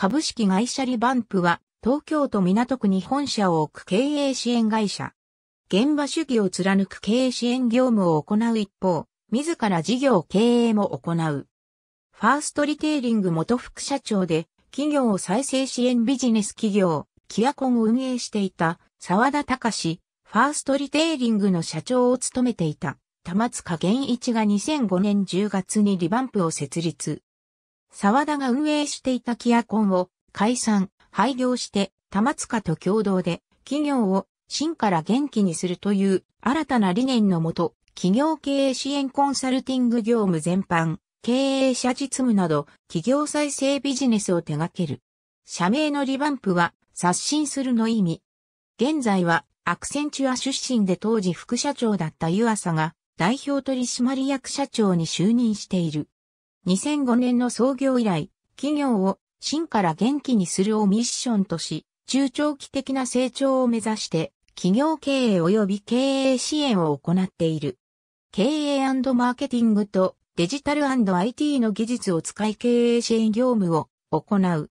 株式会社リバンプは、東京都港区に本社を置く経営支援会社。現場主義を貫く経営支援業務を行う一方、自ら事業経営も行う。ファーストリテイリング元副社長で、企業を再生支援ビジネス企業、キアコンを運営していた、沢田隆、ファーストリテイリングの社長を務めていた、玉塚源一が2005年10月にリバンプを設立。沢田が運営していたキアコンを解散、廃業して玉塚と共同で企業を真から元気にするという新たな理念のもと、企業経営支援コンサルティング業務全般、経営者実務など企業再生ビジネスを手掛ける。社名のリバンプは刷新するの意味。現在はアクセンチュア出身で当時副社長だった湯浅が代表取締役社長に就任している。2005年の創業以来、企業を真から元気にするをミッションとし、中長期的な成長を目指して、企業経営及び経営支援を行っている。経営マーケティングとデジタル &IT の技術を使い経営支援業務を行う。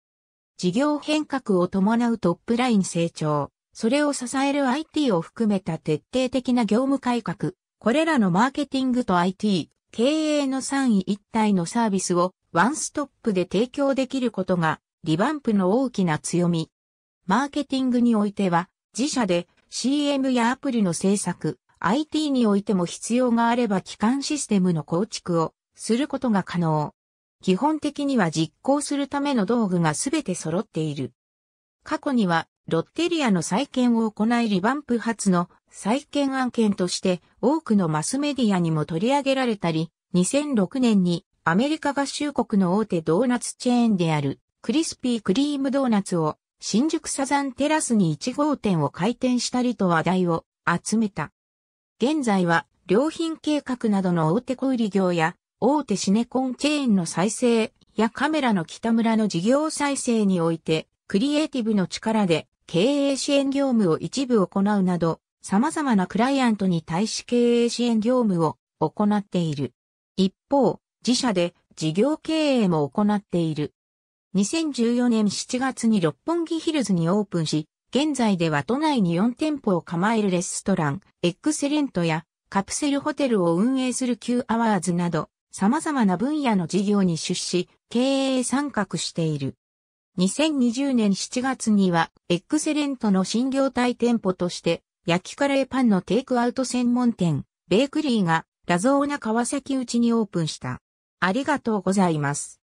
事業変革を伴うトップライン成長、それを支える IT を含めた徹底的な業務改革、これらのマーケティングと IT、経営の3位一体のサービスをワンストップで提供できることがリバンプの大きな強み。マーケティングにおいては自社で CM やアプリの制作、IT においても必要があれば機関システムの構築をすることが可能。基本的には実行するための道具がすべて揃っている。過去にはロッテリアの再建を行いリバンプ発の再建案件として多くのマスメディアにも取り上げられたり、2006年にアメリカ合衆国の大手ドーナツチェーンであるクリスピークリームドーナツを新宿サザンテラスに1号店を開店したりと話題を集めた。現在は良品計画などの大手小売業や大手シネコンチェーンの再生やカメラの北村の事業再生においてクリエイティブの力で経営支援業務を一部行うなど、様々なクライアントに対し経営支援業務を行っている。一方、自社で事業経営も行っている。2014年7月に六本木ヒルズにオープンし、現在では都内に4店舗を構えるレストラン、エックセレントやカプセルホテルを運営する Q アワーズなど、様々な分野の事業に出資、経営参画している。2020年7月には、エックセレントの新業態店舗として、焼きカレーパンのテイクアウト専門店、ベークリーが、ラゾーナ川崎内にオープンした。ありがとうございます。